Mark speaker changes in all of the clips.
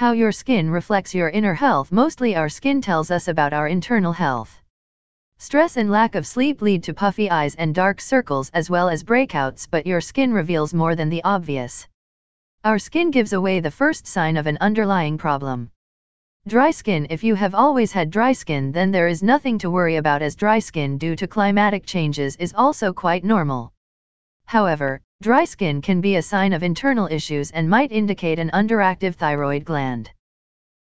Speaker 1: How your skin reflects your inner health. Mostly our skin tells us about our internal health. Stress and lack of sleep lead to puffy eyes and dark circles as well as breakouts, but your skin reveals more than the obvious. Our skin gives away the first sign of an underlying problem. Dry skin If you have always had dry skin, then there is nothing to worry about as dry skin due to climatic changes is also quite normal. However, Dry skin can be a sign of internal issues and might indicate an underactive thyroid gland.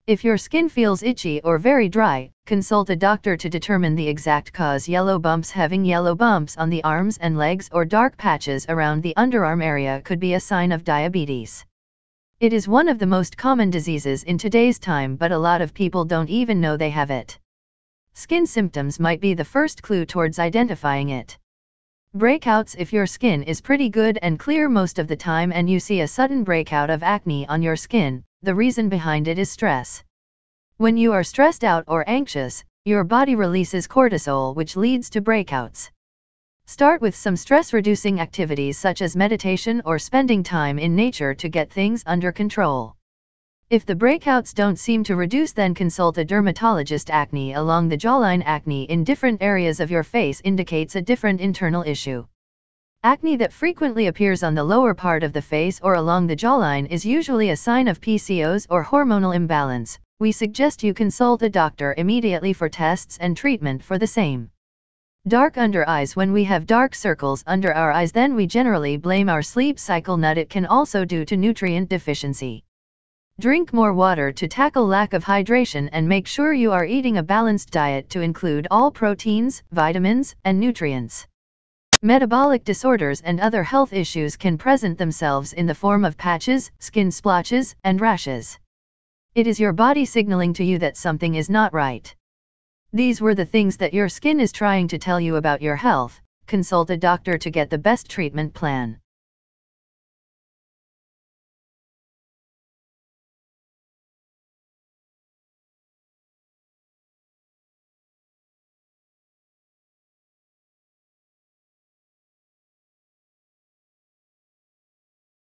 Speaker 1: If your skin feels itchy or very dry, consult a doctor to determine the exact cause. Yellow bumps Having yellow bumps on the arms and legs or dark patches around the underarm area could be a sign of diabetes. It is one of the most common diseases in today's time, but a lot of people don't even know they have it. Skin symptoms might be the first clue towards identifying it. Breakouts If your skin is pretty good and clear most of the time and you see a sudden breakout of acne on your skin, the reason behind it is stress. When you are stressed out or anxious, your body releases cortisol which leads to breakouts. Start with some stress-reducing activities such as meditation or spending time in nature to get things under control. If the breakouts don't seem to reduce then consult a dermatologist acne along the jawline acne in different areas of your face indicates a different internal issue. Acne that frequently appears on the lower part of the face or along the jawline is usually a sign of PCOS or hormonal imbalance. We suggest you consult a doctor immediately for tests and treatment for the same. Dark under eyes When we have dark circles under our eyes then we generally blame our sleep cycle nut it can also due to nutrient deficiency. Drink more water to tackle lack of hydration and make sure you are eating a balanced diet to include all proteins, vitamins, and nutrients. Metabolic disorders and other health issues can present themselves in the form of patches, skin splotches, and rashes. It is your body signaling to you that something is not right. These were the things that your skin is trying to tell you about your health. Consult a doctor to get the best treatment plan.